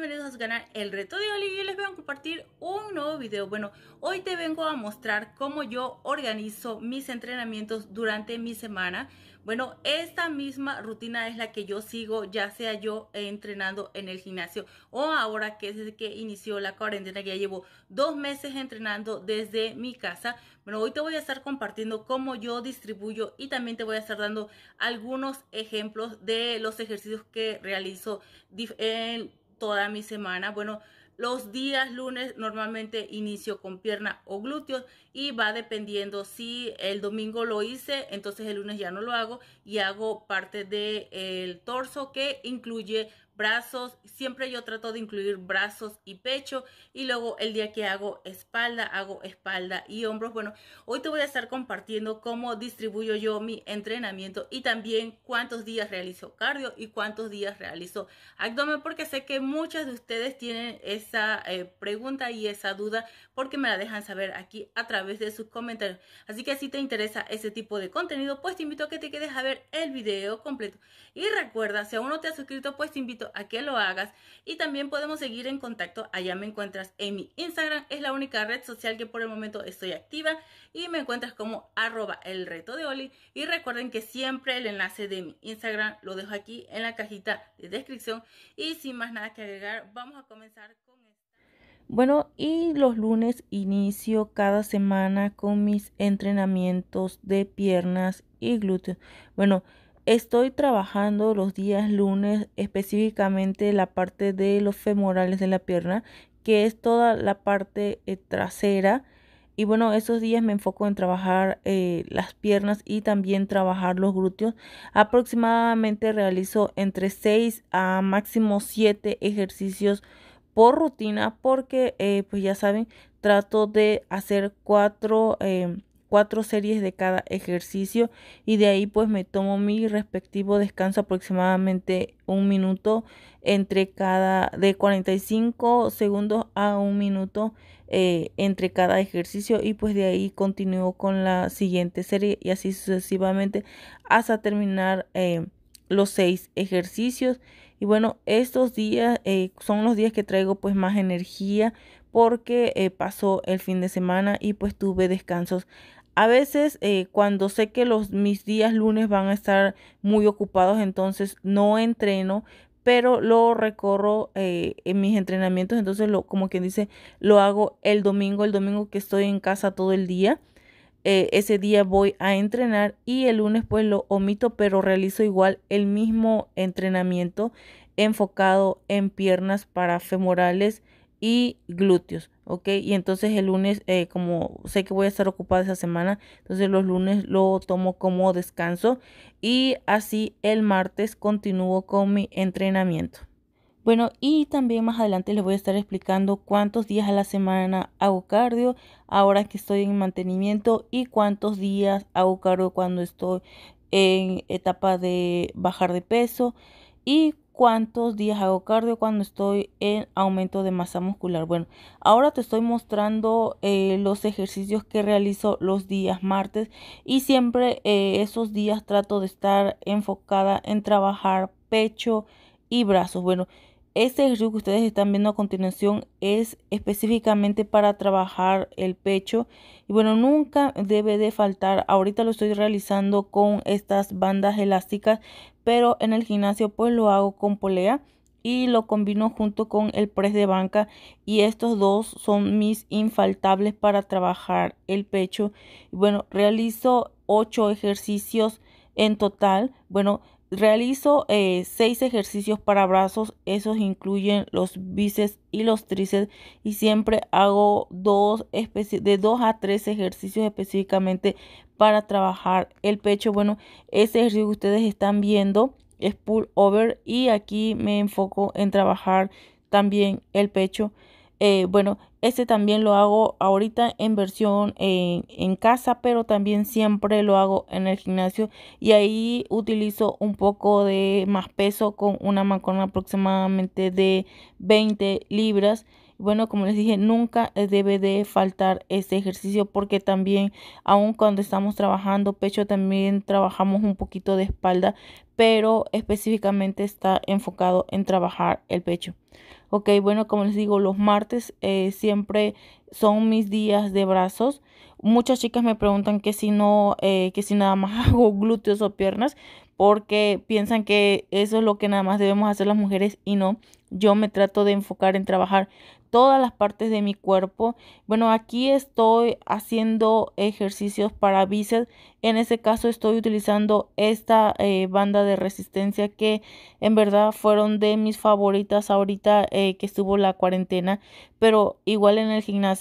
bienvenidos a su canal El Reto de Oli y les voy a compartir un nuevo video. Bueno, hoy te vengo a mostrar cómo yo organizo mis entrenamientos durante mi semana. Bueno, esta misma rutina es la que yo sigo, ya sea yo entrenando en el gimnasio o ahora que desde que inició la cuarentena, que ya llevo dos meses entrenando desde mi casa. Bueno, hoy te voy a estar compartiendo cómo yo distribuyo y también te voy a estar dando algunos ejemplos de los ejercicios que realizo en toda mi semana. Bueno, los días lunes normalmente inicio con pierna o glúteos y va dependiendo si el domingo lo hice, entonces el lunes ya no lo hago y hago parte del el torso que incluye brazos, siempre yo trato de incluir brazos y pecho y luego el día que hago espalda, hago espalda y hombros. Bueno, hoy te voy a estar compartiendo cómo distribuyo yo mi entrenamiento y también cuántos días realizo cardio y cuántos días realizo abdomen porque sé que muchas de ustedes tienen esa eh, pregunta y esa duda porque me la dejan saber aquí a través de sus comentarios. Así que si te interesa ese tipo de contenido, pues te invito a que te quedes a ver el video completo. Y recuerda, si aún no te has suscrito, pues te invito a que lo hagas y también podemos seguir en contacto. Allá me encuentras en mi Instagram, es la única red social que por el momento estoy activa y me encuentras como arroba el reto de Oli. Y recuerden que siempre el enlace de mi Instagram lo dejo aquí en la cajita de descripción y sin más nada que agregar, vamos a comenzar con... Bueno, y los lunes inicio cada semana con mis entrenamientos de piernas y glúteos. Bueno, Estoy trabajando los días lunes específicamente la parte de los femorales de la pierna, que es toda la parte eh, trasera. Y bueno, esos días me enfoco en trabajar eh, las piernas y también trabajar los glúteos. Aproximadamente realizo entre 6 a máximo 7 ejercicios por rutina porque, eh, pues ya saben, trato de hacer 4 cuatro series de cada ejercicio y de ahí pues me tomo mi respectivo descanso aproximadamente un minuto entre cada de 45 segundos a un minuto eh, entre cada ejercicio y pues de ahí continúo con la siguiente serie y así sucesivamente hasta terminar eh, los seis ejercicios y bueno estos días eh, son los días que traigo pues más energía porque pasó el fin de semana y pues tuve descansos a veces eh, cuando sé que los, mis días lunes van a estar muy ocupados, entonces no entreno, pero lo recorro eh, en mis entrenamientos, entonces lo, como quien dice, lo hago el domingo, el domingo que estoy en casa todo el día. Eh, ese día voy a entrenar y el lunes pues lo omito, pero realizo igual el mismo entrenamiento enfocado en piernas para femorales y glúteos. ¿ok? Y entonces el lunes, eh, como sé que voy a estar ocupada esa semana, entonces los lunes lo tomo como descanso y así el martes continúo con mi entrenamiento. Bueno, y también más adelante les voy a estar explicando cuántos días a la semana hago cardio ahora que estoy en mantenimiento y cuántos días hago cardio cuando estoy en etapa de bajar de peso y cuántos días hago cardio cuando estoy en aumento de masa muscular. Bueno, ahora te estoy mostrando eh, los ejercicios que realizo los días martes y siempre eh, esos días trato de estar enfocada en trabajar pecho y brazos. Bueno, este ejercicio que ustedes están viendo a continuación es específicamente para trabajar el pecho. Y bueno, nunca debe de faltar. Ahorita lo estoy realizando con estas bandas elásticas, pero en el gimnasio pues lo hago con polea y lo combino junto con el press de banca y estos dos son mis infaltables para trabajar el pecho. Bueno, realizo 8 ejercicios en total. Bueno, Realizo eh, seis ejercicios para brazos, esos incluyen los bíceps y los tríceps y siempre hago dos de dos a tres ejercicios específicamente para trabajar el pecho. Bueno, ese ejercicio que ustedes están viendo es pull over y aquí me enfoco en trabajar también el pecho. Eh, bueno, este también lo hago ahorita en versión eh, en, casa, pero también siempre lo hago en el gimnasio y ahí utilizo un poco de más peso con una mancuerna aproximadamente de 20 libras bueno, como les dije, nunca debe de faltar este ejercicio porque también, aun cuando estamos trabajando pecho, también trabajamos un poquito de espalda, pero específicamente está enfocado en trabajar el pecho. Ok, bueno, como les digo, los martes eh, siempre son mis días de brazos. Muchas chicas me preguntan que si no, eh, que si nada más hago glúteos o piernas, porque piensan que eso es lo que nada más debemos hacer las mujeres y no. Yo me trato de enfocar en trabajar todas las partes de mi cuerpo. Bueno, aquí estoy haciendo ejercicios para bíceps. En ese caso estoy utilizando esta eh, banda de resistencia que en verdad fueron de mis favoritas ahorita eh, que estuvo la cuarentena. Pero igual en el gimnasio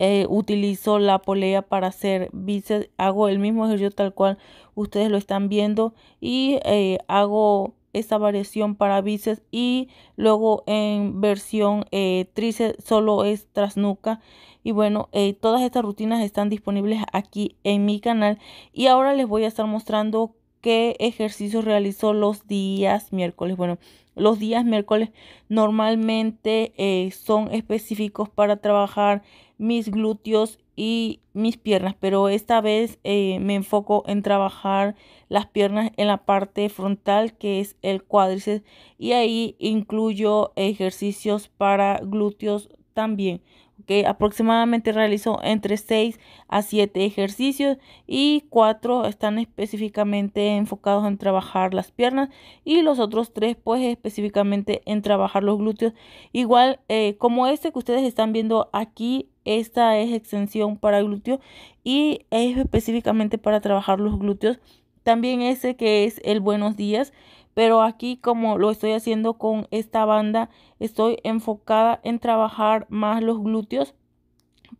eh, utilizo la polea para hacer bíceps. Hago el mismo ejercicio tal cual ustedes lo están viendo y eh, hago esa variación para bíceps y luego en versión eh, tríceps solo es trasnuca y bueno eh, todas estas rutinas están disponibles aquí en mi canal y ahora les voy a estar mostrando qué ejercicio realizo los días miércoles. Bueno, los días miércoles normalmente eh, son específicos para trabajar mis glúteos y mis piernas, pero esta vez eh, me enfoco en trabajar las piernas en la parte frontal que es el cuádriceps y ahí incluyo ejercicios para glúteos también que aproximadamente realizó entre 6 a 7 ejercicios y 4 están específicamente enfocados en trabajar las piernas y los otros 3 pues específicamente en trabajar los glúteos. Igual eh, como este que ustedes están viendo aquí, esta es extensión para glúteo y es específicamente para trabajar los glúteos. También ese que es el buenos días pero aquí como lo estoy haciendo con esta banda, estoy enfocada en trabajar más los glúteos.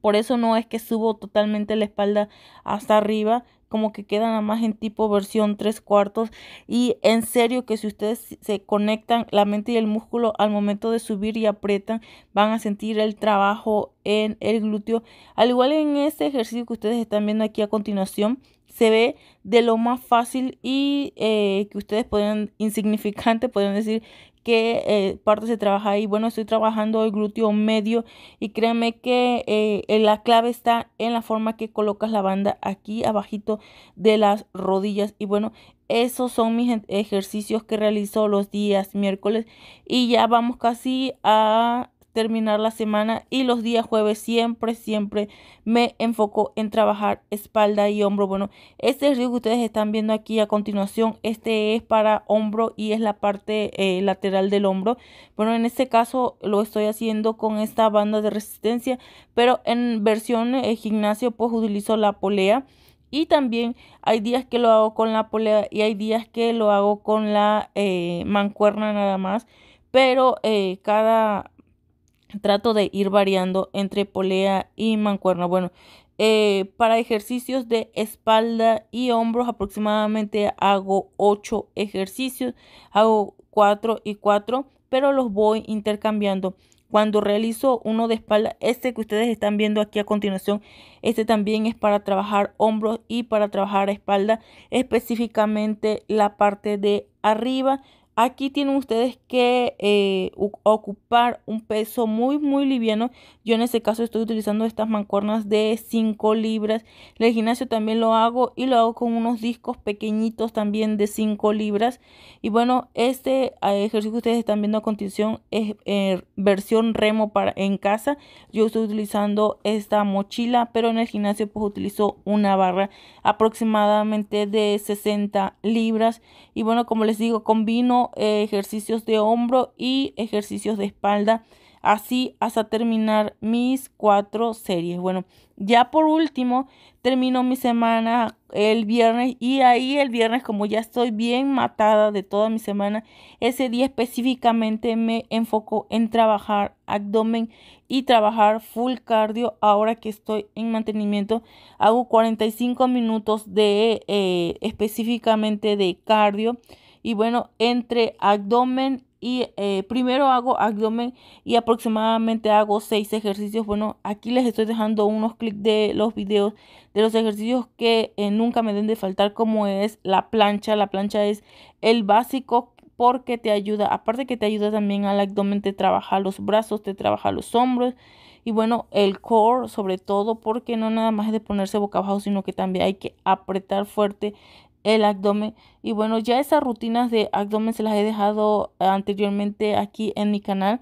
Por eso no es que subo totalmente la espalda hasta arriba, como que queda nada más en tipo versión 3 cuartos. Y en serio que si ustedes se conectan la mente y el músculo al momento de subir y aprietan, van a sentir el trabajo en el glúteo. Al igual en este ejercicio que ustedes están viendo aquí a continuación, se ve de lo más fácil y eh, que ustedes pueden, insignificante, pueden decir que eh, parte se trabaja ahí. Bueno, estoy trabajando el glúteo medio y créanme que eh, la clave está en la forma que colocas la banda aquí abajito de las rodillas. Y bueno, esos son mis ejercicios que realizo los días miércoles y ya vamos casi a terminar la semana y los días jueves siempre, siempre me enfoco en trabajar espalda y hombro. Bueno, este río que ustedes están viendo aquí a continuación, este es para hombro y es la parte eh, lateral del hombro. Bueno, en este caso lo estoy haciendo con esta banda de resistencia, pero en versión eh, gimnasio pues utilizo la polea. Y también hay días que lo hago con la polea y hay días que lo hago con la eh, mancuerna nada más. Pero cada trato de ir variando entre polea y mancuerna. Bueno, eh, para ejercicios de espalda y hombros aproximadamente hago ocho ejercicios, hago 4 y 4, pero los voy intercambiando. Cuando realizo uno de espalda, este que ustedes están viendo aquí a continuación, este también es para trabajar hombros y para trabajar espalda, específicamente la parte de arriba. Aquí tienen ustedes que eh, ocupar un peso muy, muy liviano. Yo en este caso estoy utilizando estas mancuernas de 5 libras. en El gimnasio también lo hago y lo hago con unos discos pequeñitos también de 5 libras. Y bueno, este eh, ejercicio que ustedes están viendo a continuación es eh, versión remo para, en casa. Yo estoy utilizando esta mochila, pero en el gimnasio pues utilizo una barra aproximadamente de 60 libras. Y bueno, como les digo, combino eh, ejercicios de hombro y ejercicios de espalda, así hasta terminar mis cuatro series. Bueno, ya por último, termino mi semana el viernes y ahí el viernes, como ya estoy bien matada de toda mi semana, ese día específicamente me enfoco en trabajar abdomen y trabajar full cardio. Ahora que estoy en mantenimiento, hago 45 minutos de eh, específicamente de cardio. Y bueno, entre abdomen y eh, primero hago abdomen y aproximadamente hago seis ejercicios. Bueno, aquí les estoy dejando unos clics de los videos de los ejercicios que eh, nunca me den de faltar como es la plancha. La plancha es el básico porque te ayuda, aparte que te ayuda también al abdomen, te trabaja los brazos, te trabaja los hombros y bueno, el core sobre todo porque no nada más es de ponerse boca abajo, sino que también hay que apretar fuerte el abdomen. Y bueno, ya esas rutinas de abdomen se las he dejado anteriormente aquí en mi canal.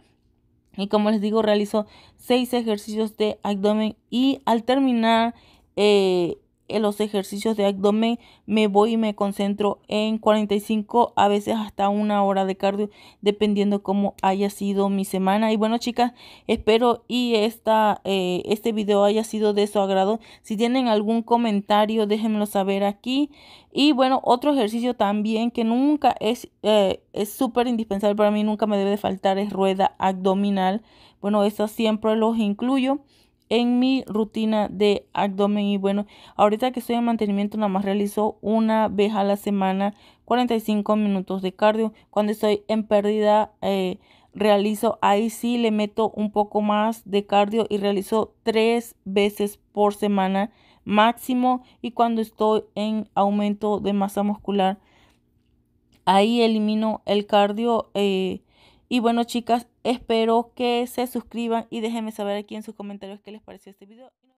Y como les digo, realizo seis ejercicios de abdomen y al terminar eh, en los ejercicios de abdomen me voy y me concentro en 45 a veces hasta una hora de cardio dependiendo cómo haya sido mi semana y bueno chicas espero y esta eh, este video haya sido de su agrado si tienen algún comentario déjenmelo saber aquí y bueno otro ejercicio también que nunca es eh, es súper indispensable para mí nunca me debe de faltar es rueda abdominal bueno eso siempre los incluyo en mi rutina de abdomen. Y bueno, ahorita que estoy en mantenimiento, nada más realizo una vez a la semana 45 minutos de cardio. Cuando estoy en pérdida, eh, realizo ahí sí le meto un poco más de cardio y realizo tres veces por semana máximo. Y cuando estoy en aumento de masa muscular, ahí elimino el cardio. Eh, y bueno, chicas, Espero que se suscriban y déjenme saber aquí en sus comentarios qué les pareció este video.